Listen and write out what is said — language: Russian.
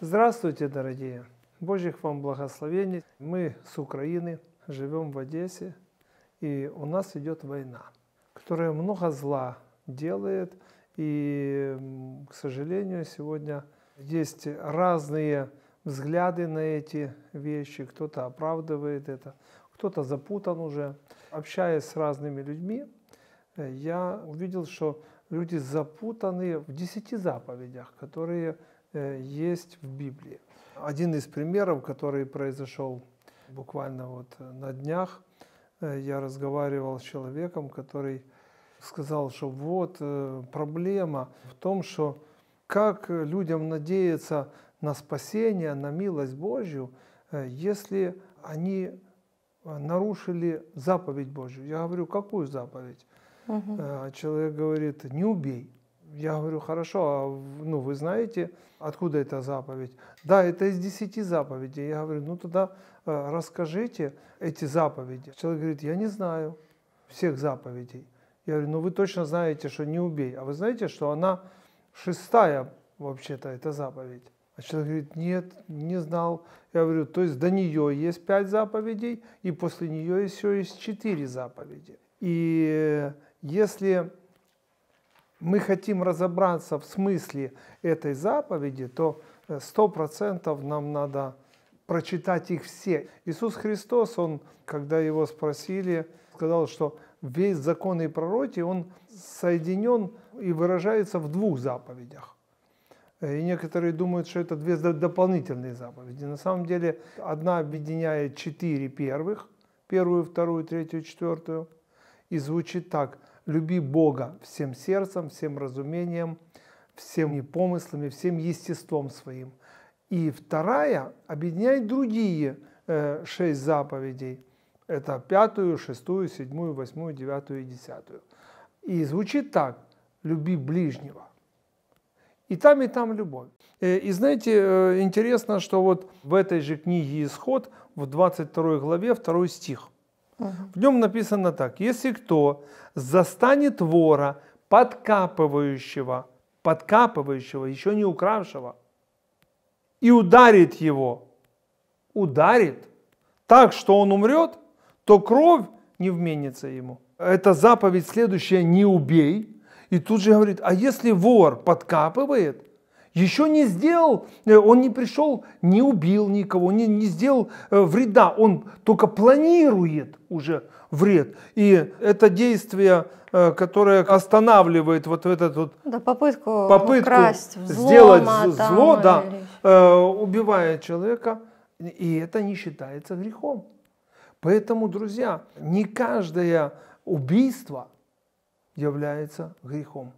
Здравствуйте, дорогие! Божьих вам благословений. Мы с Украины, живем в Одессе, и у нас идет война, которая много зла делает, и, к сожалению, сегодня есть разные взгляды на эти вещи, кто-то оправдывает это, кто-то запутан уже. Общаясь с разными людьми, э, я увидел, что люди запутаны в десяти заповедях, которые Э, есть в Библии. Один из примеров, который произошел буквально вот э, на днях, э, я разговаривал с человеком, который сказал, что вот проблема в том, что как людям надеяться на спасение, на милость Божью, если они нарушили заповедь Божью. Я говорю, какую заповедь? Угу. Человек говорит, не убей. Я говорю, хорошо, а ну, вы знаете, откуда эта заповедь? Да, это из десяти заповедей. Я говорю, ну тогда э, расскажите эти заповеди. Человек говорит, я не знаю всех заповедей. Я говорю, ну вы точно знаете, что не убей. А вы знаете, что она шестая вообще-то, эта заповедь. А человек говорит, нет, не знал. Я говорю, то есть до нее есть пять заповедей, и после нее еще есть четыре заповеди. И э, если мы хотим разобраться в смысле этой заповеди, то э, сто процентов нам надо прочитать их все. Иисус Христос, он, когда его спросили, сказал, что весь закон и пророки, он соединен и выражается в двух заповедях. Э, и некоторые думают, что это две дополнительные заповеди. На самом деле одна объединяет четыре первых, первую, вторую, третью, четвертую. И звучит так – Люби Бога всем сердцем, всем разумением, всеми помыслами, всем естеством своим. И вторая объединяет другие э, шесть заповедей. Это пятую, шестую, седьмую, восьмую, девятую и десятую. И звучит так. Люби ближнего. И там, и там любовь. Э, и знаете, э, интересно, что вот в этой же книге «Исход» в 22 главе 2 стих – в нем написано так, если кто застанет вора, подкапывающего, подкапывающего, еще не укравшего, и ударит его, ударит так, что он умрет, то кровь не вменится ему. Это заповедь следующая «не убей». И тут же говорит, а если вор подкапывает, еще не сделал, э, он не пришел, не убил никого, не, не сделал э, вреда, он только планирует уже вред. И это действие, э, которое останавливает вот этот вот да, попытку, попытку украсть, взлома, сделать там, зло, да, убивая человека, и это не считается грехом. Поэтому, друзья, не каждое убийство является грехом.